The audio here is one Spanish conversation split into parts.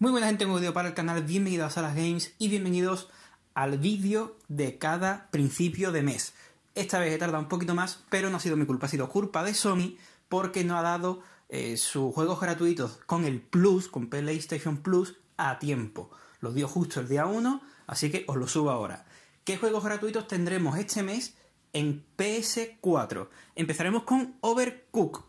Muy buena gente, un vídeo para el canal, bienvenidos a las games y bienvenidos al vídeo de cada principio de mes. Esta vez he tardado un poquito más, pero no ha sido mi culpa, ha sido culpa de Sony porque no ha dado eh, sus juegos gratuitos con el Plus, con PlayStation Plus, a tiempo. Los dio justo el día 1, así que os lo subo ahora. ¿Qué juegos gratuitos tendremos este mes en PS4? Empezaremos con Overcook,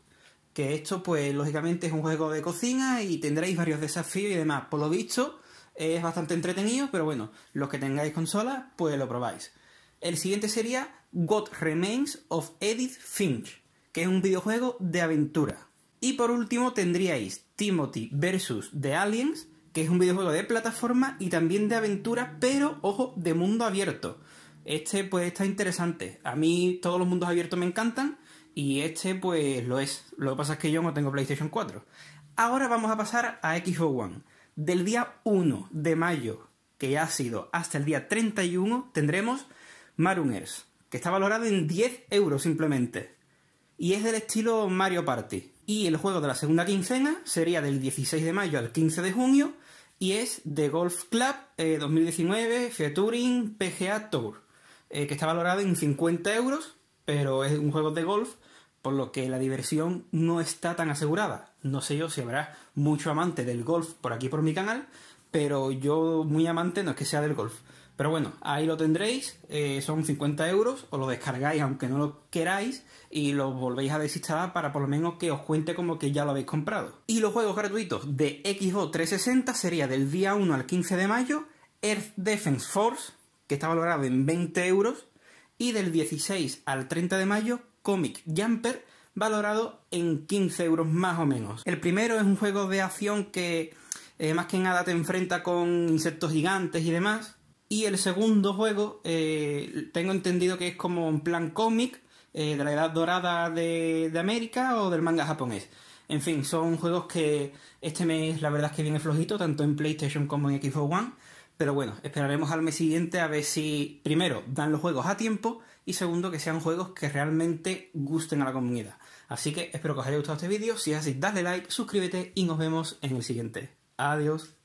que esto, pues, lógicamente es un juego de cocina y tendréis varios desafíos y demás. Por lo visto, es bastante entretenido, pero bueno, los que tengáis consola, pues lo probáis. El siguiente sería God Remains of Edith Finch, que es un videojuego de aventura. Y por último tendríais Timothy vs. The Aliens, que es un videojuego de plataforma y también de aventura, pero ojo, de mundo abierto. Este pues está interesante. A mí todos los mundos abiertos me encantan, y este, pues lo es. Lo que pasa es que yo no tengo PlayStation 4. Ahora vamos a pasar a Xbox One. Del día 1 de mayo, que ha sido, hasta el día 31, tendremos Maruners, que está valorado en 10 euros simplemente. Y es del estilo Mario Party. Y el juego de la segunda quincena sería del 16 de mayo al 15 de junio. Y es The Golf Club 2019 eh, Featuring PGA Tour, eh, que está valorado en 50 euros pero es un juego de golf, por lo que la diversión no está tan asegurada. No sé yo si habrá mucho amante del golf por aquí por mi canal, pero yo muy amante no es que sea del golf. Pero bueno, ahí lo tendréis, eh, son 50 euros, os lo descargáis aunque no lo queráis y lo volvéis a desinstalar para por lo menos que os cuente como que ya lo habéis comprado. Y los juegos gratuitos de Xbox 360 sería del día 1 al 15 de mayo, Earth Defense Force, que está valorado en 20 euros, y del 16 al 30 de mayo Comic Jumper valorado en 15 euros más o menos. El primero es un juego de acción que eh, más que nada te enfrenta con insectos gigantes y demás. Y el segundo juego eh, tengo entendido que es como un plan cómic eh, de la edad dorada de, de América o del manga japonés. En fin, son juegos que este mes la verdad es que viene flojito, tanto en PlayStation como en Xbox One pero bueno, esperaremos al mes siguiente a ver si, primero, dan los juegos a tiempo y segundo, que sean juegos que realmente gusten a la comunidad. Así que espero que os haya gustado este vídeo. Si es así, dale like, suscríbete y nos vemos en el siguiente. Adiós.